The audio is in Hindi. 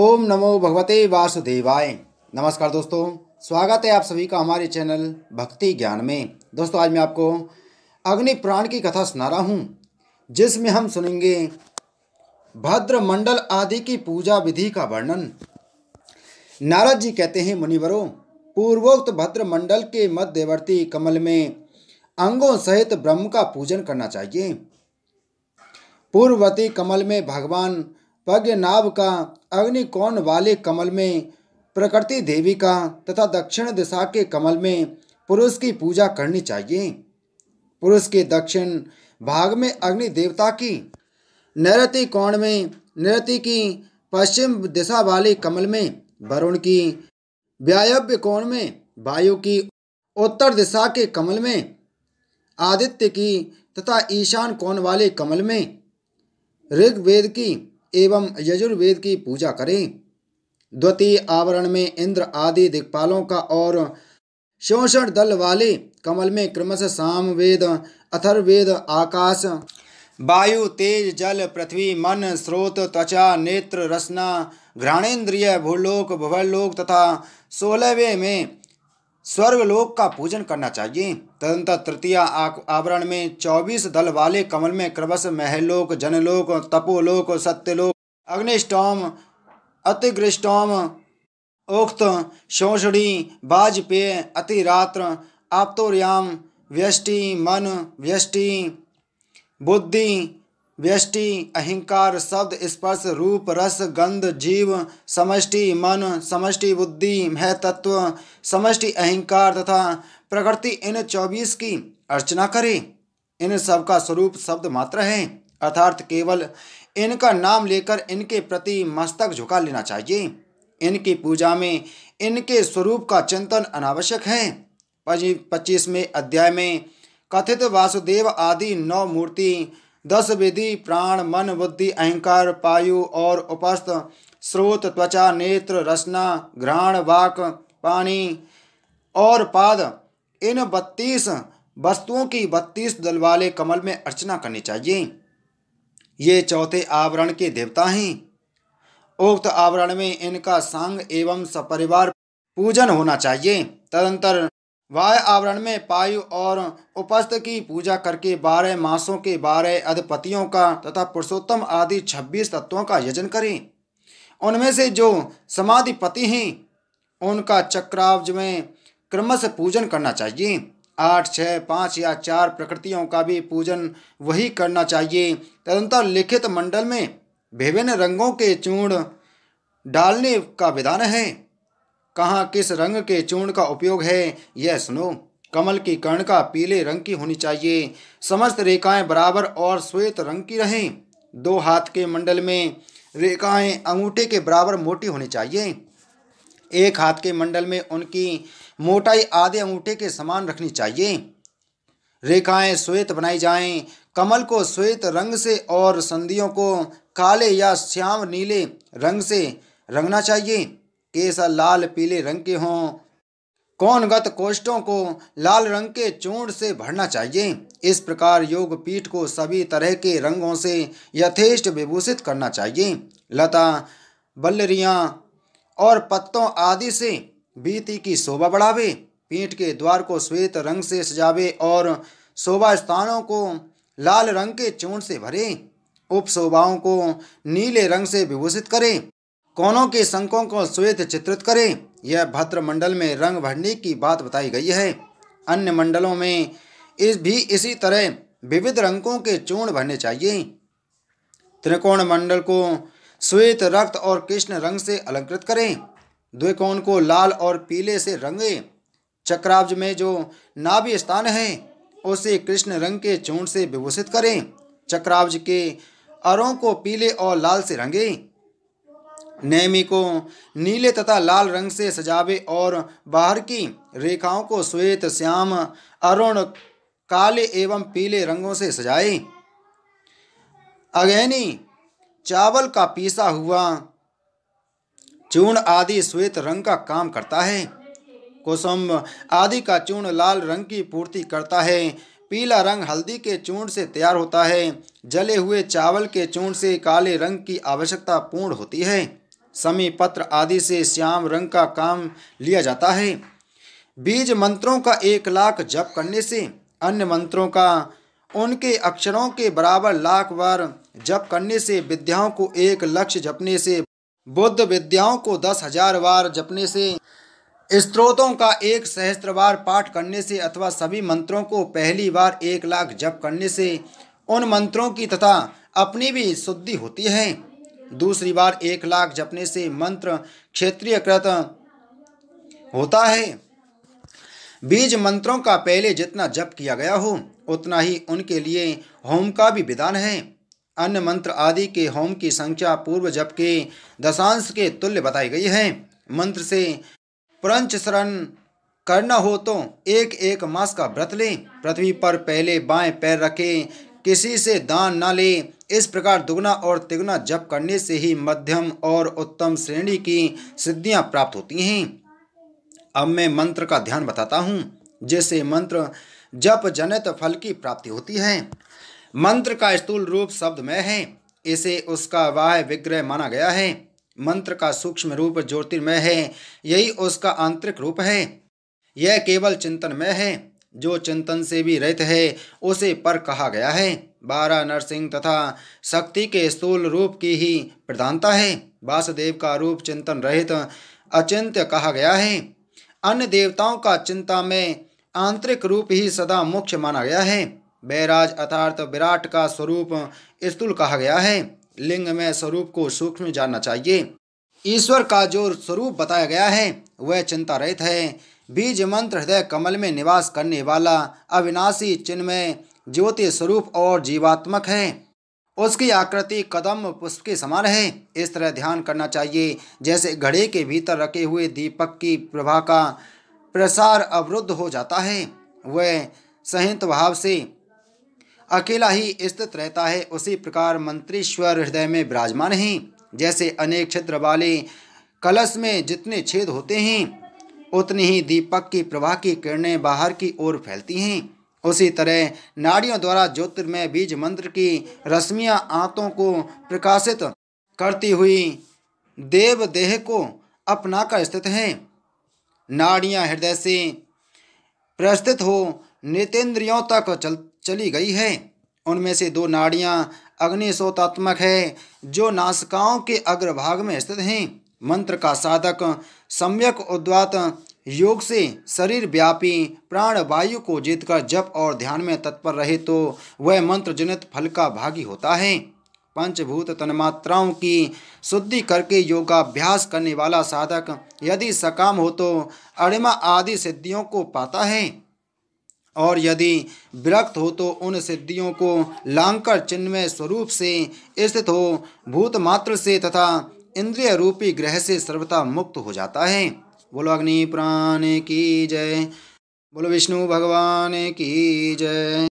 ओम नमो भगवते वासुदेवाय नमस्कार दोस्तों स्वागत है आप सभी का हमारे चैनल भक्ति ज्ञान में दोस्तों आज मैं आपको अग्नि प्राण की कथा सुना रहा हूँ जिसमें हम सुनेंगे भद्र मंडल आदि की पूजा विधि का वर्णन नारद जी कहते हैं मुनिवरो पूर्वोक्त भद्र मंडल के मध्यवर्ती कमल में अंगों सहित ब्रह्म का पूजन करना चाहिए पूर्ववर्ती कमल में भगवान पग नाभ का अग्नि कोण वाले कमल में प्रकृति देवी का तथा दक्षिण दिशा के कमल में पुरुष की पूजा करनी चाहिए पुरुष के दक्षिण भाग में अग्नि देवता की नैरति कोण में नृत्य की पश्चिम दिशा वाले कमल में वरुण की व्यायव्य कोण में वायु की उत्तर दिशा के कमल में आदित्य की तथा ईशान कोण वाले कमल में ऋग्वेद की एवं यजुर्वेद की पूजा करें द्वितीय आवरण में इंद्र आदि दिक्पालों का और शोषण दल वाले कमल में क्रमश सामवेद अथर्वेद आकाश वायु तेज जल पृथ्वी मन स्रोत त्वचा नेत्र रसना घ्राणेन्द्रिय भूलोक भवलोक तथा सोलहवें में स्वर्गलोक का पूजन करना चाहिए तदंतर तृतीय आवरण में चौबीस दल वाले कमल में क्रमश महलोक जनलोक तपोलोक सत्यलोक अग्निष्टोम अतिगृष्टोम उक्त शोषणी वाजपेय अतिरात्र आप्तोर्याम व्यष्टि मन व्यष्टि बुद्धि व्यष्टि अहिंकार शब्द स्पर्श रूप रस गंध जीव समष्टि मन समष्टि बुद्धि महतत्व समष्टि अहिंकार तथा प्रकृति इन चौबीस की अर्चना करे इन सब का स्वरूप शब्द मात्र है अर्थात केवल इनका नाम लेकर इनके प्रति मस्तक झुका लेना चाहिए इनकी पूजा में इनके स्वरूप का चिंतन अनावश्यक है पच्चीसवें अध्याय में कथित वासुदेव आदि नौ मूर्ति दस विधि प्राण मन बुद्धि अहंकार पायु और उपस्थ स्रोत त्वचा नेत्र रचना घ्राण वाक पानी और पाद इन बत्तीस वस्तुओं की बत्तीस दल वाले कमल में अर्चना करनी चाहिए ये चौथे आवरण के देवता हैं उक्त आवरण में इनका सांग एवं सपरिवार पूजन होना चाहिए तदंतर वाय आवरण में पायु और उपस्थ की पूजा करके बारह मासों के बारह अधिपतियों का तथा पुरुषोत्तम आदि छब्बीस तत्वों का यजन करें उनमें से जो समाधिपति हैं उनका चक्रावज में क्रमश पूजन करना चाहिए आठ छः पाँच या चार प्रकृतियों का भी पूजन वही करना चाहिए तदंतर लिखित मंडल में विभिन्न रंगों के चूर्ण डालने का विधान है कहाँ किस रंग के चूर्ण का उपयोग है यह सुनो कमल की कर्णिका पीले रंग की होनी चाहिए समस्त रेखाएं बराबर और श्वेत रंग की रहें दो हाथ के मंडल में रेखाएं अंगूठे के बराबर मोटी होनी चाहिए एक हाथ के मंडल में उनकी मोटाई आधे अंगूठे के समान रखनी चाहिए रेखाएं श्वेत बनाई जाएं कमल को श्वेत रंग से और संधियों को काले या श्याम नीले रंग से रंगना चाहिए केसर लाल पीले रंग के हों कौनगत कोष्ठों को लाल रंग के चूर्ण से भरना चाहिए इस प्रकार योग पीठ को सभी तरह के रंगों से यथेष्ट विभूषित करना चाहिए लता बल्लरियाँ और पत्तों आदि से बीती की शोभा बढ़ावे पीठ के द्वार को श्वेत रंग से सजावे और शोभा स्थानों को लाल रंग के चूर्ण से भरे उपशोभाओं को नीले रंग से विभूषित करें कोनों के शंकों को श्वेत चित्रित करें यह भद्र मंडल में रंग भरने की बात बताई गई है अन्य मंडलों में इस भी इसी तरह विविध रंगों के चूर्ण भरने चाहिए त्रिकोण मंडल को श्वेत रक्त और कृष्ण रंग से अलंकृत करें द्विकोण को लाल और पीले से रंगे चक्राब्ज में जो नाभि स्थान है उसे कृष्ण रंग के चूर्ण से विभूषित करें चक्राब्ज के अरों को पीले और लाल से रंगें नैमी को नीले तथा लाल रंग से सजावे और बाहर की रेखाओं को श्वेत श्याम अरुण काले एवं पीले रंगों से सजाए अगैनी चावल का पीसा हुआ चूर्ण आदि श्वेत रंग का काम करता है कुसुम आदि का चूर्ण लाल रंग की पूर्ति करता है पीला रंग हल्दी के चूर्ण से तैयार होता है जले हुए चावल के चूर्ण से काले रंग की आवश्यकता पूर्ण होती है समी पत्र आदि से श्याम रंग का काम लिया जाता है बीज मंत्रों का एक लाख जप करने से अन्य मंत्रों का उनके अक्षरों के बराबर लाख बार जप करने से विद्याओं को एक लक्ष्य जपने से बुद्ध विद्याओं को दस हजार बार जपने से स्त्रोतों का एक सहस्त्र बार पाठ करने से अथवा सभी मंत्रों को पहली बार एक लाख जप करने से उन मंत्रों की तथा अपनी भी शुद्धि होती है दूसरी बार एक लाख जपने से मंत्र क्षेत्रीय कृत होता है बीज मंत्रों का पहले जितना जप किया गया हो उतना ही उनके लिए होम का भी विधान है अन्य मंत्र आदि के होम की संख्या पूर्व जप के दशांश के तुल्य बताई गई है मंत्र से प्रंच शरण करना हो तो एक एक मास का व्रत लें पृथ्वी पर पहले बाएं पैर रखें किसी से दान न ले इस प्रकार दुगना और तिगुना जप करने से ही मध्यम और उत्तम श्रेणी की सिद्धियां प्राप्त होती हैं अब मैं मंत्र का ध्यान बताता हूँ जैसे मंत्र जप जनित फल की प्राप्ति होती है मंत्र का स्थूल रूप शब्दमय है इसे उसका वाह विग्रह माना गया है मंत्र का सूक्ष्म रूप ज्योतिर्मय है यही उसका आंतरिक रूप है यह केवल चिंतनमय है जो चिंतन से भी रहित है उसे पर कहा गया है बारह नरसिंह तथा शक्ति के स्थूल रूप की ही प्रधानता है वासुदेव का रूप चिंतन रहित अचिंत्य कहा गया है अन्य देवताओं का चिंता में आंतरिक रूप ही सदा मुख्य माना गया है बैराज अर्थार्थ विराट का स्वरूप स्थूल कहा गया है लिंग में स्वरूप को सूक्ष्म जानना चाहिए ईश्वर का जो स्वरूप बताया गया है वह चिंता रहित है बीज मंत्र हृदय कमल में निवास करने वाला अविनाशी चिन्मय ज्योति स्वरूप और जीवात्मक है उसकी आकृति कदम पुष्प के समान है इस तरह ध्यान करना चाहिए जैसे घड़े के भीतर रखे हुए दीपक की प्रभा का प्रसार अवरुद्ध हो जाता है वह संहित भाव से अकेला ही स्थित रहता है उसी प्रकार मंत्रीश्वर हृदय में विराजमान है जैसे अनेक क्षेत्र वाले कलश में जितने छेद होते हैं उतनी ही दीपक की प्रवाह की किरणें बाहर की ओर फैलती हैं उसी तरह नाड़ियों द्वारा ज्योतिर्मय बीज मंत्र की रश्मियाँ आंतों को प्रकाशित करती हुई देव देह को अपना कर स्थित है नाड़ियाँ हृदय से प्रस्थित हो नितेंद्रियों तक चल चली गई है उनमें से दो नाड़ियाँ अग्निशोतात्मक है जो नासिकाओं के अग्रभाग में स्थित हैं मंत्र का साधक सम्यक उद्वात योग से शरीर व्यापी प्राण वायु को जीतकर जप और ध्यान में तत्पर रहे तो वह मंत्र जनित फल का भागी होता है पंचभूत तन्मात्राओं की शुद्धि करके योगाभ्यास करने वाला साधक यदि सकाम हो तो अणिमा आदि सिद्धियों को पाता है और यदि विरक्त हो तो उन सिद्धियों को लांकर चिन्मय स्वरूप से स्थित हो भूत मात्र से तथा इंद्रिय रूपी ग्रह से सर्वथा मुक्त हो जाता है बोलो अग्नि प्राण की जय बोलो विष्णु भगवान की जय